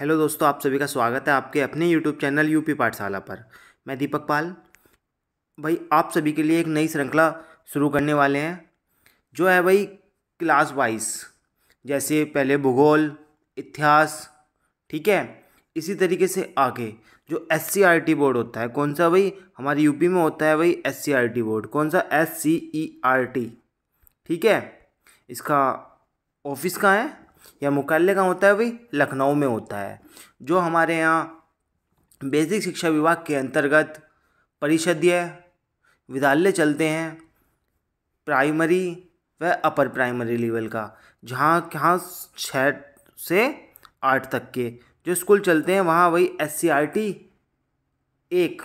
hello दोस्तों आप सभी का स्वागत है आपके अपने यूट्यूब चैनल यूपी पाठशाला पर मैं दीपक पाल भाई आप सभी के लिए एक नई श्रृंखला शुरू करने वाले हैं जो है भाई क्लास वाइज जैसे पहले भूगोल इतिहास ठीक है इसी तरीके से आगे जो S C R T board होता है कौन सा भाई हमारे यूपी में होता है भाई S C R T board कौन सा S C E R T ठीक है इसका ऑफिस कहाँ है या मुख्यालय कहाँ होता है भाई लखनऊ में होता है जो हमारे यहाँ बेसिक शिक्षा विभाग के अंतर्गत परिषदीय विद्यालय चलते हैं प्राइमरी व अपर प्राइमरी लेवल का जहाँ कहाँ छः से आठ तक के जो स्कूल चलते हैं वहाँ वही एस सी आर टी एक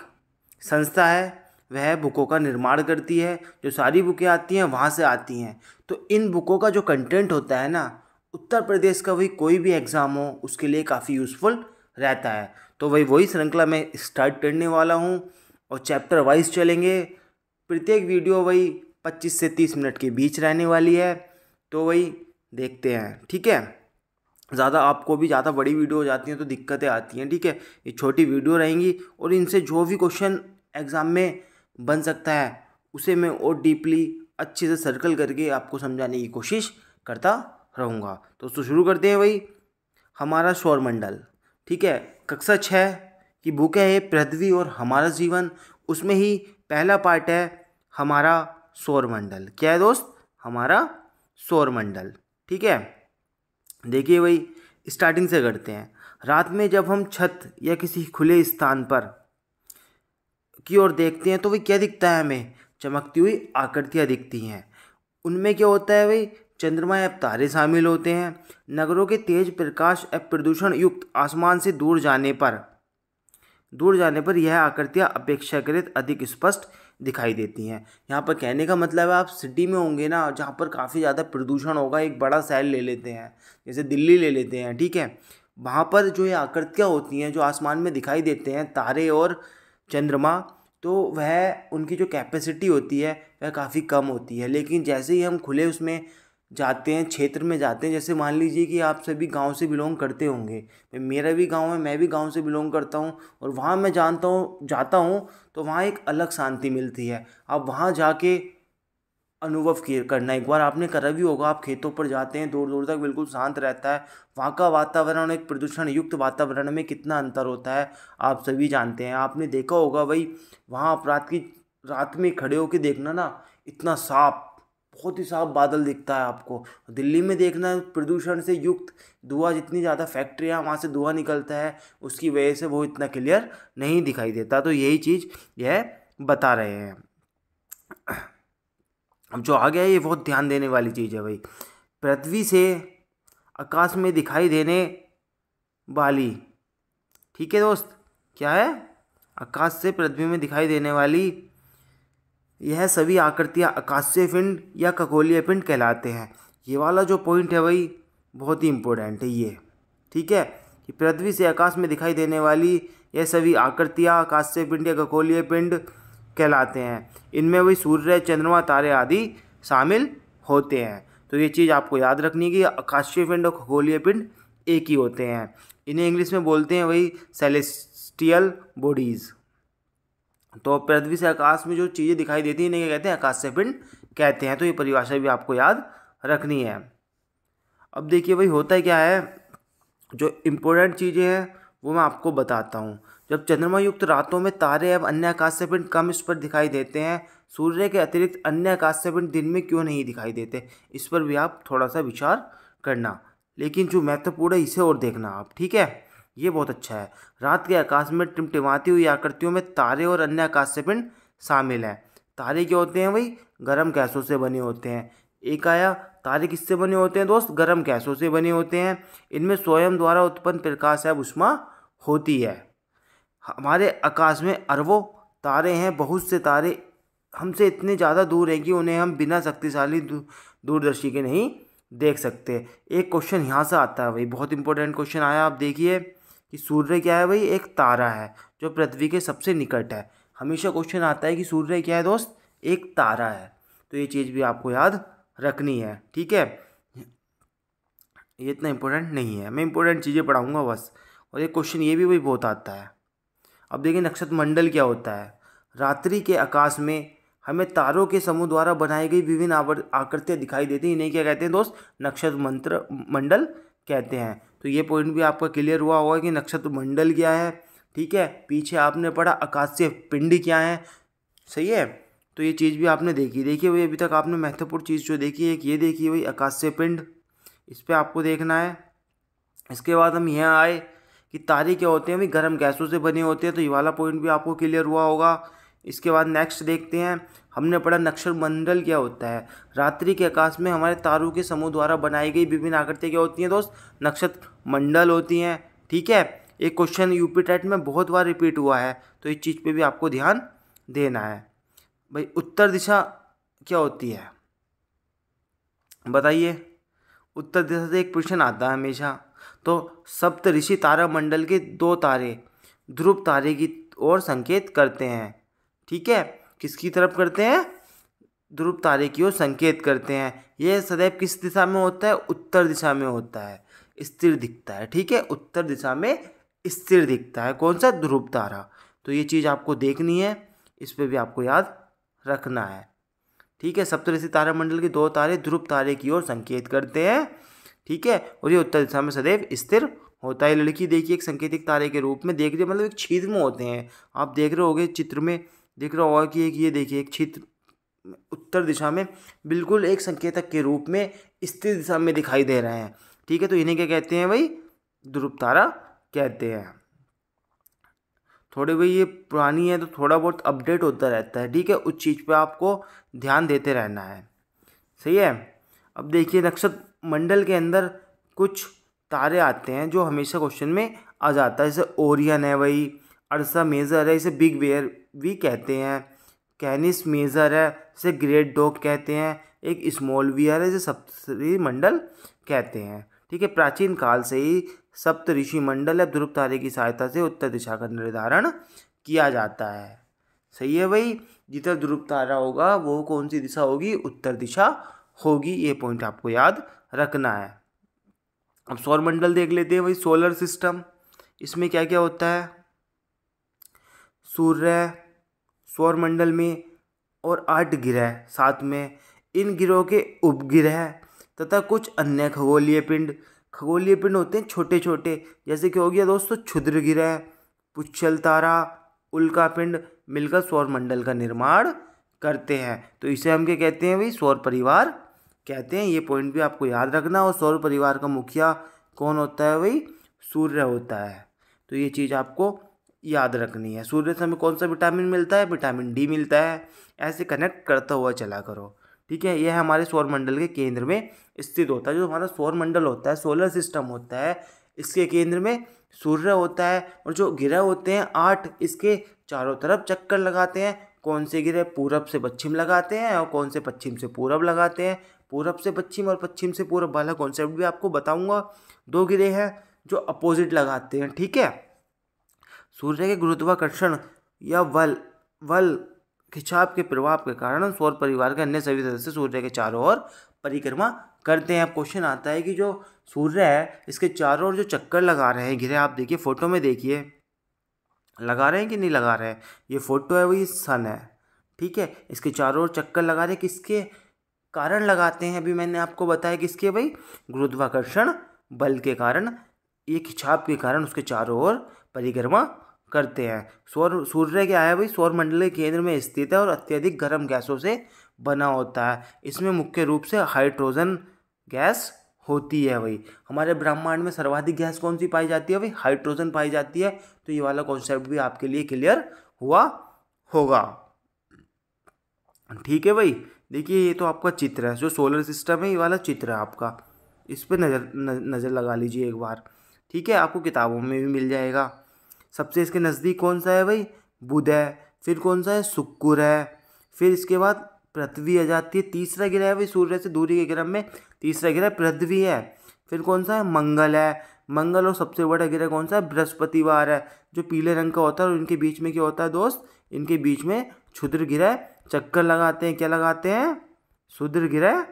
संस्था है वह बुकों का निर्माण करती है जो सारी बुकें आती हैं वहाँ से आती हैं तो इन बुकों का जो कंटेंट होता है ना उत्तर प्रदेश का वही कोई भी एग्ज़ाम हो उसके लिए काफ़ी यूज़फुल रहता है तो वही वही श्रृंखला मैं स्टार्ट करने वाला हूँ और चैप्टर वाइज चलेंगे प्रत्येक वीडियो वही पच्चीस से तीस मिनट के बीच रहने वाली है तो वही देखते हैं ठीक है ज़्यादा आपको भी ज़्यादा बड़ी वीडियो हो जाती हैं तो दिक्कतें आती हैं ठीक है ये छोटी वीडियो रहेंगी और इनसे जो भी क्वेश्चन एग्ज़ाम में बन सकता है उसे मैं और डीपली अच्छे से सर्कल करके आपको समझाने की कोशिश करता रहूँगा दोस्तों शुरू करते हैं भाई हमारा सौर मंडल ठीक है कक्षा छः की बुक है पृथ्वी और हमारा जीवन उसमें ही पहला पार्ट है हमारा सौर मंडल क्या है दोस्त हमारा सौर मंडल ठीक है देखिए भाई स्टार्टिंग से करते हैं रात में जब हम छत या किसी खुले स्थान पर की ओर देखते हैं तो वही क्या दिखता है हमें चमकती हुई आकृतियाँ दिखती हैं उनमें क्या होता है भाई चंद्रमा या तारे शामिल होते हैं नगरों के तेज प्रकाश या प्रदूषण युक्त आसमान से दूर जाने पर दूर जाने पर यह आकृतियाँ अपेक्षाकृत अधिक स्पष्ट दिखाई देती हैं यहाँ पर कहने का मतलब है आप सिटी में होंगे ना जहाँ पर काफ़ी ज़्यादा प्रदूषण होगा एक बड़ा शहर ले लेते हैं जैसे दिल्ली ले लेते हैं ठीक है वहाँ पर जो ये आकृतियाँ होती हैं जो आसमान में दिखाई देते हैं तारे और चंद्रमा तो वह उनकी जो कैपेसिटी होती है वह काफ़ी कम होती है लेकिन जैसे ही हम खुले उसमें जाते हैं क्षेत्र में जाते हैं जैसे मान लीजिए कि आप सभी गांव से बिलोंग करते होंगे मेरा भी गांव है मैं भी गांव से बिलोंग करता हूं और वहां मैं जानता हूं जाता हूं तो वहां एक अलग शांति मिलती है आप वहां जाके अनुभव करना एक बार आपने करा भी होगा आप खेतों पर जाते हैं दूर दूर तक बिल्कुल शांत रहता है वहाँ का वातावरण एक प्रदूषण युक्त वातावरण में कितना अंतर होता है आप सभी जानते हैं आपने देखा होगा भाई वहाँ अपराध की रात में खड़े होकर देखना ना इतना साफ बहुत ही साफ बादल दिखता है आपको दिल्ली में देखना प्रदूषण से युक्त धुआं जितनी ज़्यादा फैक्ट्रियाँ वहाँ से धुआं निकलता है उसकी वजह से वो इतना क्लियर नहीं दिखाई देता तो यही चीज़ यह बता रहे हैं अब जो आ गया ये बहुत ध्यान देने वाली चीज़ है भाई पृथ्वी से आकाश में दिखाई देने वाली ठीक है दोस्त क्या है आकाश से पृथ्वी में दिखाई देने वाली यह सभी आकृतियाँ अकाश्य पिंड या खगोलीय पिंड कहलाते हैं ये वाला जो पॉइंट है भाई बहुत ही इम्पोर्टेंट है ये ठीक है कि पृथ्वी से आकाश में दिखाई देने वाली यह सभी आकृतियाँ आकाश्य पिंड या खगोलीय पिंड कहलाते हैं इनमें वही सूर्य चंद्रमा तारे आदि शामिल होते हैं तो ये चीज़ आपको याद रखनी है कि आकाश्य पिंड और खगोलीय पिंड एक ही होते हैं इन्हें इंग्लिश में बोलते हैं वही सेलेस्टियल बॉडीज़ तो पृथ्वी से आकाश में जो चीज़ें दिखाई देती हैं इन्हें क्या कहते हैं आकाश से पिंड कहते हैं तो ये परिभाषा भी आपको याद रखनी है अब देखिए भाई होता है क्या है जो इम्पोर्टेंट चीज़ें हैं वो मैं आपको बताता हूँ जब चंद्रमा युक्त रातों में तारे एवं अन्य आकाश से पिंड कम इस पर दिखाई देते हैं सूर्य के अतिरिक्त अन्य आकाश से पिंड दिन में क्यों नहीं दिखाई देते इस पर भी आप थोड़ा सा विचार करना लेकिन जो महत्वपूर्ण है इसे और देखना आप ठीक है ये बहुत अच्छा है रात के आकाश में टिमटिमाती हुई आकृतियों में तारे और अन्य आकाश से पिंड शामिल हैं तारे क्या होते हैं भाई गर्म गैसों से बने होते हैं एक आया तारे किससे बने होते हैं दोस्त गर्म गैसों से बने होते हैं इनमें स्वयं द्वारा उत्पन्न प्रकाश है उष्मा होती है हमारे आकाश में अरबों तारे हैं बहुत से तारे हमसे इतने ज़्यादा दूर हैं कि उन्हें हम बिना शक्तिशाली दूरदर्शी के नहीं देख सकते एक क्वेश्चन यहाँ से आता है भाई बहुत इंपॉर्टेंट क्वेश्चन आया आप देखिए कि सूर्य क्या है भाई एक तारा है जो पृथ्वी के सबसे निकट है हमेशा क्वेश्चन आता है कि सूर्य क्या है दोस्त एक तारा है तो ये चीज़ भी आपको याद रखनी है ठीक है ये इतना इम्पोर्टेंट नहीं है मैं इम्पोर्टेंट चीज़ें पढ़ाऊँगा बस और एक क्वेश्चन ये भी भाई बहुत आता है अब देखिए नक्षत्र मंडल क्या होता है रात्रि के आकाश में हमें तारों के समूह द्वारा बनाई गई विभिन्न आकृतियाँ दिखाई देती हैं इन्हें क्या कहते हैं दोस्त नक्षत्र मंत्र मंडल कहते हैं तो ये पॉइंट भी आपका क्लियर हुआ होगा कि नक्षत्र मंडल क्या है ठीक है पीछे आपने पढ़ा आकाशीय पिंड क्या है सही है तो ये चीज़ भी आपने देखी देखिए भाई अभी तक आपने महत्वपूर्ण चीज़ जो देखी है ये देखिए भाई आकाशीय पिंड इस पर आपको देखना है इसके बाद हम यहाँ आए कि तारे क्या होते हैं भाई गर्म गैसों से बने होते हैं तो ये वाला पॉइंट भी आपको क्लियर हुआ होगा इसके बाद नेक्स्ट देखते हैं हमने पढ़ा नक्षत्र मंडल क्या होता है रात्रि के आकाश में हमारे तारों के समूह द्वारा बनाई गई विभिन्न आकृतियाँ क्या होती हैं दोस्त नक्षत्र मंडल होती हैं ठीक है एक क्वेश्चन यूपी टेट में बहुत बार रिपीट हुआ है तो इस चीज़ पे भी आपको ध्यान देना है भाई उत्तर दिशा क्या होती है बताइए उत्तर दिशा से एक प्रश्न आता है हमेशा तो सप्त ऋषि मंडल के दो तारे ध्रुव तारे की ओर संकेत करते हैं ठीक है किसकी तरफ करते हैं ध्रुव तारे की ओर संकेत करते हैं यह सदैव किस दिशा में होता है उत्तर दिशा में होता है स्थिर दिखता है ठीक है उत्तर दिशा में स्थिर दिखता है कौन सा ध्रुव तारा तो ये चीज़ आपको देखनी है इस पर भी आपको याद रखना है ठीक है सप्तऋषि तारामंडल के दो तारे ध्रुव तारे की ओर संकेत करते हैं ठीक है और ये उत्तर दिशा में सदैव स्थिर होता है लड़की देखिए एक संकेतिक तारे के रूप में देख रहे मतलब एक छिद्र में होते हैं आप देख रहे होगे चित्र में दिख रहा होगा कि एक ये देखिए एक क्षेत्र उत्तर दिशा में बिल्कुल एक संकेतक के रूप में स्थिर दिशा में दिखाई दे रहे हैं ठीक है तो इन्हें क्या कहते हैं भाई ध्रुव तारा कहते हैं थोड़े भाई ये पुरानी है तो थोड़ा बहुत अपडेट होता रहता है ठीक है उस चीज़ पे आपको ध्यान देते रहना है सही है अब देखिए नक्षत्र मंडल के अंदर कुछ तारे आते हैं जो हमेशा क्वेश्चन में आ जाता है जैसे ओरियन है भाई अरसा मेज़र है इसे बिग बेयर भी कहते हैं कैनिस मेज़र है इसे ग्रेट डॉग कहते हैं एक स्मॉल वियर है जिसे सप्तरी मंडल कहते हैं ठीक है प्राचीन काल से ही सप्त ऋषि मंडल या ध्रुव तारे की सहायता से उत्तर दिशा का निर्धारण किया जाता है सही है भाई जितना ध्रुव तारा होगा वो कौन सी दिशा होगी उत्तर दिशा होगी ये पॉइंट आपको याद रखना है अब सौर मंडल देख लेते हैं भाई सोलर सिस्टम इसमें क्या क्या होता है सूर्य सौरमंडल में और आठ ग्रह साथ में इन ग्रहों के उपग्रह तथा कुछ अन्य खगोलीय पिंड खगोलीय पिंड होते हैं छोटे छोटे जैसे कि हो गया दोस्तों क्षुद्र ग्रह पुच्छल तारा उल्का पिंड मिलकर सौरमंडल का निर्माण करते हैं तो इसे हम क्या कहते हैं भाई सौर परिवार कहते हैं ये पॉइंट भी आपको याद रखना और सौर परिवार का मुखिया कौन होता है भाई सूर्य होता है तो ये चीज़ आपको याद रखनी है सूर्य से हमें कौन सा विटामिन मिलता है विटामिन डी मिलता है ऐसे कनेक्ट करता हुआ चला करो ठीक है यह हमारे सौरमंडल के केंद्र में स्थित होता है जो हमारा सौरमंडल होता है सोलर सिस्टम होता है इसके केंद्र में सूर्य होता है और जो ग्रह होते हैं आठ इसके चारों तरफ चक्कर लगाते हैं कौन से ग्रह पूरब से पश्चिम लगाते हैं और कौन से पश्चिम से पूरब लगाते हैं पूरब से पश्चिम और पश्चिम से पूरब वाला कॉन्सेप्ट भी आपको बताऊंगा दो गिरे हैं जो अपोजिट लगाते हैं ठीक है सूर्य के गुरुत्वाकर्षण या वल वल खिंचाव के प्रभाव के कारण सौर परिवार के अन्य सभी सदस्य सूर्य के चारों ओर परिक्रमा करते हैं अब क्वेश्चन आता है कि जो सूर्य है इसके चारों ओर जो चक्कर लगा रहे हैं घिरे आप देखिए फोटो में देखिए लगा रहे हैं कि नहीं लगा रहे हैं ये फोटो है वही सन है ठीक है इसके चारों ओर चक्कर लगा रहे हैं किसके कारण लगाते हैं अभी मैंने आपको बताया किसके भाई गुरुत्वाकर्षण बल के कारण ये खिंचाव के कारण उसके चारों ओर परिक्रमा करते हैं सौर सूर्य क्या है भाई के केंद्र में स्थित है और अत्यधिक गर्म गैसों से बना होता है इसमें मुख्य रूप से हाइड्रोजन गैस होती है भाई हमारे ब्रह्मांड में सर्वाधिक गैस कौन सी पाई जाती है भाई हाइड्रोजन पाई जाती है तो ये वाला कॉन्सेप्ट भी आपके लिए क्लियर हुआ होगा ठीक है भाई देखिए ये तो आपका चित्र है जो सोलर सिस्टम है ये वाला चित्र है आपका इस पर नज़र नज़र लगा लीजिए एक बार ठीक है आपको किताबों में भी मिल जाएगा सबसे इसके नज़दीक कौन सा है भाई बुध है फिर कौन सा है शुक्र है फिर इसके बाद पृथ्वी आ जाती है तीसरा ग्रह है भाई सूर्य से दूरी के क्रम में तीसरा ग्रह पृथ्वी है फिर कौन सा है मंगल है मंगल और सबसे बड़ा ग्रह कौन सा है बृहस्पतिवार है जो पीले रंग का होता है और इनके बीच में क्या होता है दोस्त इनके बीच में क्षुद्र ग्रह चक्कर लगाते हैं क्या लगाते हैं शुद्र ग्रह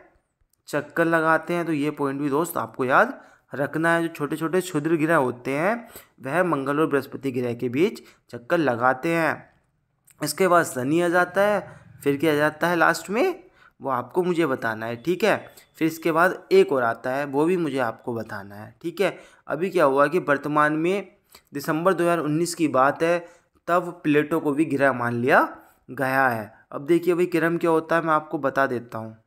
चक्कर लगाते हैं तो ये पॉइंट भी दोस्त आपको याद रखना है जो छोटे छोटे क्षुद्र ग्रह होते हैं वह मंगल और बृहस्पति ग्रह के बीच चक्कर लगाते हैं इसके बाद शनि आ जाता है फिर क्या जाता है लास्ट में वो आपको मुझे बताना है ठीक है फिर इसके बाद एक और आता है वो भी मुझे आपको बताना है ठीक है अभी क्या हुआ कि वर्तमान में दिसंबर 2019 की बात है तब प्लेटो को भी ग्रह मान लिया गया है अब देखिए भाई किरम क्या होता है मैं आपको बता देता हूँ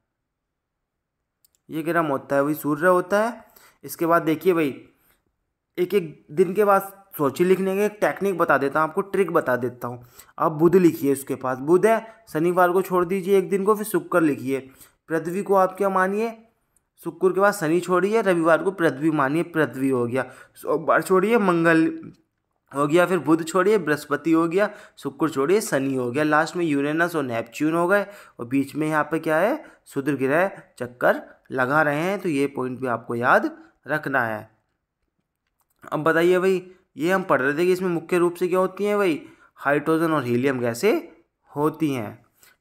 ये किरम होता है वही सूर्य होता है इसके बाद देखिए भाई एक एक दिन के बाद सोची लिखने के एक टेक्निक बता देता हूँ आपको ट्रिक बता देता हूँ आप बुध लिखिए उसके पास बुध है शनिवार को छोड़ दीजिए एक दिन को फिर शुक्र लिखिए पृथ्वी को आप क्या मानिए शुक्र के बाद शनि छोड़िए रविवार को पृथ्वी मानिए पृथ्वी हो गया सोमवार छोड़िए मंगल हो गया फिर बुध छोड़िए बृहस्पति हो गया शुक्र छोड़िए शनि हो गया लास्ट में यूरेनस और नेपच्यून हो गए और बीच में यहाँ पे क्या है शुद्र ग्रह चक्कर लगा रहे हैं तो ये पॉइंट भी आपको याद रखना है अब बताइए भाई ये हम पढ़ रहे थे कि इसमें मुख्य रूप से क्या होती हैं भाई हाइड्रोजन और हीलियम गैसें होती हैं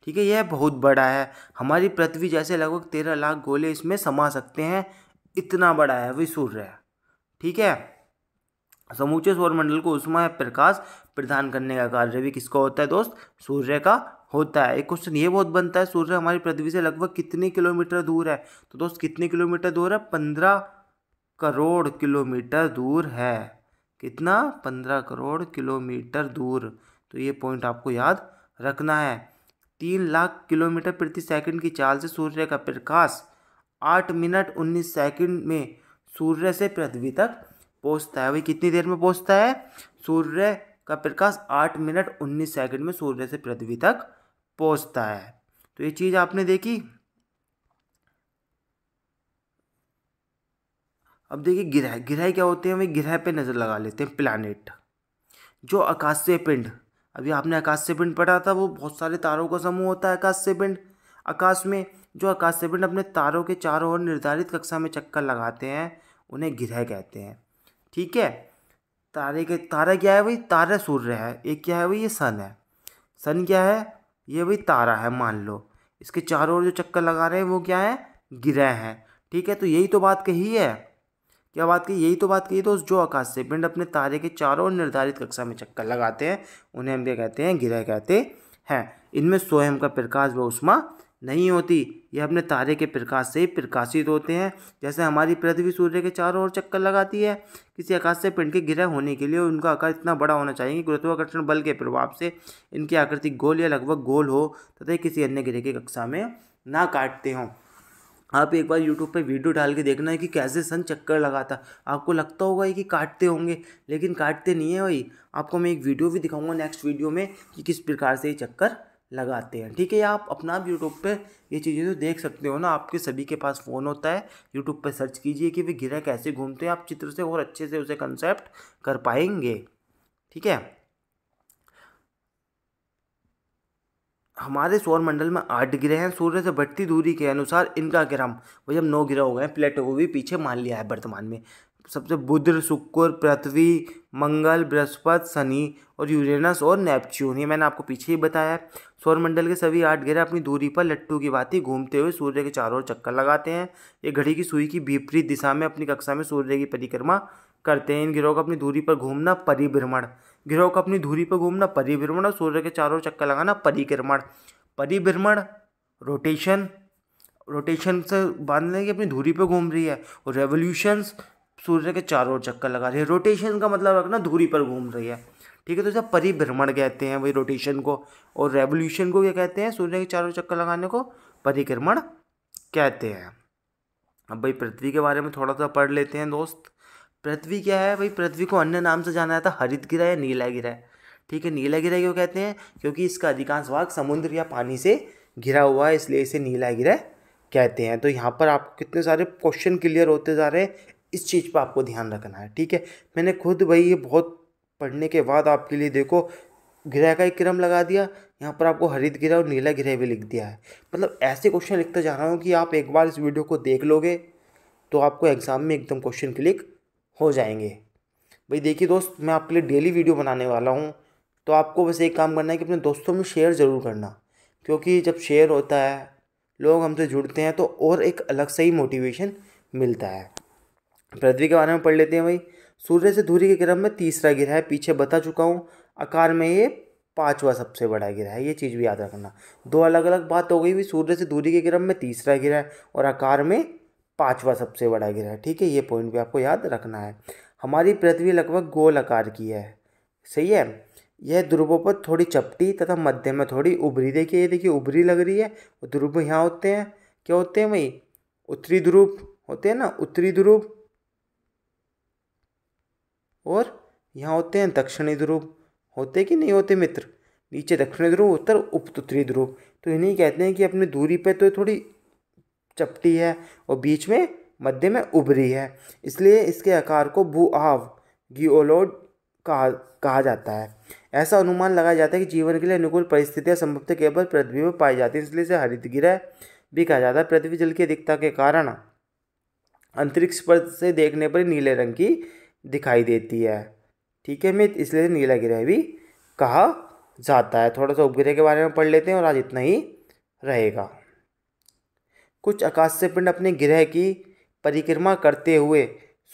ठीक है यह बहुत बड़ा है हमारी पृथ्वी जैसे लगभग तेरह लाख गोले इसमें समा सकते हैं इतना बड़ा है वही सूर्य ठीक है समूचे सौरमंडल को उष्मा प्रकाश प्रदान करने का कार्य भी किसका होता है दोस्त सूर्य का होता है एक क्वेश्चन ये बहुत बनता है सूर्य हमारी पृथ्वी से लगभग कितने किलोमीटर दूर है तो दोस्त कितने किलोमीटर दूर है पंद्रह करोड़ किलोमीटर दूर है कितना पंद्रह करोड़ किलोमीटर दूर तो ये पॉइंट आपको याद रखना है तीन लाख किलोमीटर प्रति सेकंड की चाल से सूर्य का प्रकाश आठ मिनट उन्नीस सेकंड में सूर्य से पृथ्वी तक पहुंचता है वही कितनी देर में पहुंचता है सूर्य का प्रकाश आठ मिनट उन्नीस सेकंड में सूर्य से पृथ्वी तक पहुंचता है तो ये चीज़ आपने देखी अब देखिए ग्रह ग्रह क्या होते हैं हमें ग्रह पे नज़र लगा लेते हैं प्लानट जो आकाशीय पिंड अभी आपने आकाशीय पिंड पढ़ा था वो बहुत सारे तारों का समूह होता है आकाशीय पिंड आकाश में जो आकाशीय पिंड अपने तारों के चारों ओर निर्धारित कक्षा में चक्कर लगाते हैं उन्हें ग्रह कहते हैं ठीक है तारे के तारा क्या है भाई तारा सूर्य है एक क्या है भाई ये सन है सन क्या है ये भाई तारा है मान लो इसके चारों ओर जो चक्कर लगा रहे हैं वो क्या है ग्रह हैं ठीक है तो यही तो बात कही है क्या बात की यही तो बात कही दोस्त जो आकाश से पिंड अपने तारे के चारों ओर निर्धारित कक्षा में चक्कर लगाते हैं उन्हें हम क्या कहते हैं गिरह कहते हैं इनमें स्वयं का प्रकाश व उष्मा नहीं होती ये अपने तारे के प्रकाश से ही प्रकाशित होते हैं जैसे हमारी पृथ्वी सूर्य के चारों ओर चक्कर लगाती है किसी आकाश से पिंड के गिरह होने के लिए उनका आकार इतना बड़ा होना चाहिए कि गुरुत्वाकर्षण बल के प्रभाव से इनकी आकृति गोल या लगभग गोल हो तथा किसी अन्य गिरह की कक्षा में ना काटते हों आप एक बार यूट्यूब पे वीडियो डाल के देखना है कि कैसे सन चक्कर लगाता आपको लगता होगा कि काटते होंगे लेकिन काटते नहीं है भाई आपको मैं एक वीडियो भी दिखाऊंगा नेक्स्ट वीडियो में कि किस प्रकार से ये चक्कर लगाते हैं ठीक है आप अपना आप यूट्यूब पर ये चीज़ें तो देख सकते हो ना आपके सभी के पास फ़ोन होता है यूट्यूब पर सर्च कीजिए कि वे गिरा कैसे घूमते हैं आप चित्र से और अच्छे से उसे कंसेप्ट कर पाएंगे ठीक है हमारे सौरमंडल में आठ ग्रह हैं सूर्य से बढ़ती दूरी के अनुसार इनका क्रम वही हम नौ ग्रह हो गए प्लेट प्लेटो को भी पीछे मान लिया है वर्तमान में सबसे बुध शुक्र पृथ्वी मंगल बृहस्पति शनि और यूरेनस और नेपच्यून ये मैंने आपको पीछे ही बताया है सौरमंडल के सभी आठ ग्रह अपनी दूरी पर लट्टू की बात घूमते हुए सूर्य के चारों ओर चक्कर लगाते हैं ये घड़ी की सुई की विपरीत दिशा में अपनी कक्षा में सूर्य की परिक्रमा करते हैं इन ग्रहों का अपनी दूरी पर घूमना परिभ्रमण गिरोह को अपनी धूरी पर घूमना परिभ्रमण और सूर्य के चारों चक्कर लगाना परिक्रमण परिभ्रमण रोटेशन रोटेशन से बांध की अपनी धूरी पर घूम रही है और रेवोल्यूशंस सूर्य के चारों चक्कर लगा रही है रोटेशन का मतलब रखना धूरी पर घूम रही है ठीक है तो जब परिभ्रमण कहते हैं वही रोटेशन को और रेवोल्यूशन को क्या कहते हैं सूर्य के चारों चक्कर लगाने को परिक्रमण कहते हैं अब भाई पृथ्वी के बारे में थोड़ा सा पढ़ लेते हैं दोस्त पृथ्वी क्या है भाई पृथ्वी को अन्य नाम से जाना जाता है हरित गिरह या नीला गिरह ठीक है नीला ग्रह क्यों कहते हैं क्योंकि इसका अधिकांश भाग समुद्र या पानी से घिरा हुआ है इसलिए इसे नीला गिरह कहते हैं तो यहाँ पर आपको कितने सारे क्वेश्चन क्लियर होते जा रहे हैं इस चीज़ पर आपको ध्यान रखना है ठीक है मैंने खुद भाई ये बहुत पढ़ने के बाद आपके लिए देखो ग्रह का एक क्रम लगा दिया यहाँ पर आपको हरित ग्रह और नीला ग्रह भी लिख दिया है मतलब ऐसे क्वेश्चन लिखते जा रहा हूँ कि आप एक बार इस वीडियो को देख लोगे तो आपको एग्ज़ाम में एकदम क्वेश्चन क्लिक हो जाएंगे भाई देखिए दोस्त मैं आपके लिए डेली वीडियो बनाने वाला हूँ तो आपको बस एक काम करना है कि अपने दोस्तों में शेयर ज़रूर करना क्योंकि जब शेयर होता है लोग हमसे जुड़ते हैं तो और एक अलग से ही मोटिवेशन मिलता है पृथ्वी के बारे में पढ़ लेते हैं भाई सूर्य से धूरी के क्रम में तीसरा ग्रह है पीछे बता चुका हूँ आकार में ये पांचवा सबसे बड़ा गिरा है ये चीज़ भी याद रखना दो अलग अलग बात हो गई भी सूर्य से दूरी के क्रम में तीसरा गिरा है और आकार में पाँचवा सबसे बड़ा ग्रह ठीक है ये पॉइंट भी आपको याद रखना है हमारी पृथ्वी लगभग गोल आकार की है सही है यह ध्रुवों पर थोड़ी चपटी तथा मध्य में थोड़ी उभरी देखिए ये देखिए उभरी लग रही है ध्रुव यहाँ होते हैं क्या होते हैं भाई उत्तरी ध्रुव होते हैं ना उत्तरी ध्रुव और यहाँ होते हैं दक्षिणी ध्रुव होते कि नहीं होते मित्र नीचे दक्षिणी ध्रुव उत्तर उप उत्तरी ध्रुव तो इन्हें कहते हैं कि अपनी दूरी पर तो थोड़ी चपटी है और बीच में मध्य में उभरी है इसलिए इसके आकार को भूआव गियोलोड कहा कहा जाता है ऐसा अनुमान लगाया जाता है कि जीवन के लिए अनुकूल परिस्थितियां संभवतः केवल पृथ्वी में पाई जाती हैं इसलिए इसे हरित गिरह भी कहा जाता है पृथ्वी जल की अधिकता के कारण अंतरिक्ष पर से देखने पर नीले रंग की दिखाई देती है ठीक है मित इसलिए नीला गिरह भी कहा जाता है थोड़ा सा उपग्रह के बारे में पढ़ लेते हैं और आज इतना ही रहेगा कुछ आकाशीय पिंड अपने ग्रह की परिक्रमा करते हुए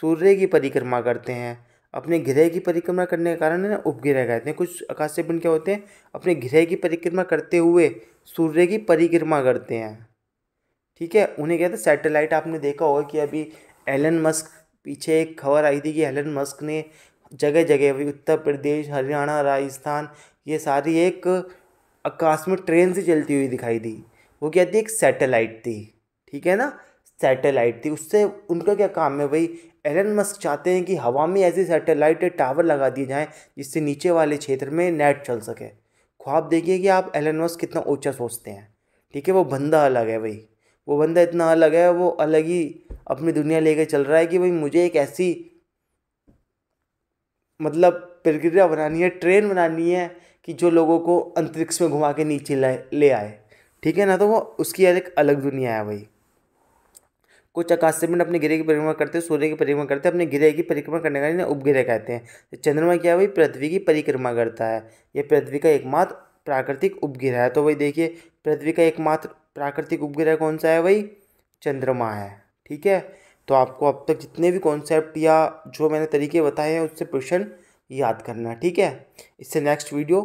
सूर्य की परिक्रमा करते हैं अपने गृह की परिक्रमा करने के कारण ना उपग्रह कहते हैं कुछ आकाशीय पिंड क्या होते हैं अपने गृह की परिक्रमा करते हुए सूर्य की परिक्रमा करते हैं ठीक है उन्हें कहते हैं सैटेलाइट आपने देखा होगा कि अभी एलन मस्क पीछे एक खबर आई थी कि एलन मस्क ने जगह जगह अभी उत्तर प्रदेश हरियाणा राजस्थान ये सारी एक आकाश में ट्रेन से चलती हुई दिखाई दी वो क्या थी एक सैटेलाइट थी ठीक है ना सैटेलाइट थी उससे उनका क्या काम है भाई एलन मस्क चाहते हैं कि हवा में ऐसी सैटेलाइट टावर लगा दिए जाएं जिससे नीचे वाले क्षेत्र में नेट चल सके ख्वाब देखिए कि आप एलन मस्क कितना ऊंचा सोचते हैं ठीक है वो बंदा अलग है भाई वो बंदा इतना अलग है वो अलग ही अपनी दुनिया लेकर चल रहा है कि भाई मुझे एक ऐसी मतलब प्रक्रिया बनानी है ट्रेन बनानी है कि जो लोगों को अंतरिक्ष में घुमा के नीचे ले ले आए ठीक है ना तो वो उसकी एक अलग दुनिया है भाई कुछ आकाश से अपने गिरे की परिक्रमा करते हैं सूर्य की परिक्रमा करते हैं अपने गिरे की परिक्रमा करने का उपग्रह कहते हैं तो चंद्रमा क्या है वही पृथ्वी की परिक्रमा करता है यह पृथ्वी का एकमात्र प्राकृतिक उपग्रह है तो वही देखिए पृथ्वी का एकमात्र प्राकृतिक उपग्रह कौन सा है वही चंद्रमा है ठीक है तो आपको अब तक जितने भी कॉन्सेप्ट या जो मैंने तरीके बताए हैं उससे क्वेश्चन याद करना ठीक है इससे नेक्स्ट वीडियो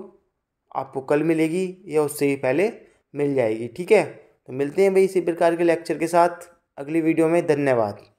आपको कल मिलेगी या उससे ही पहले मिल जाएगी ठीक है तो मिलते हैं भाई इसी प्रकार के लेक्चर के साथ अगली वीडियो में धन्यवाद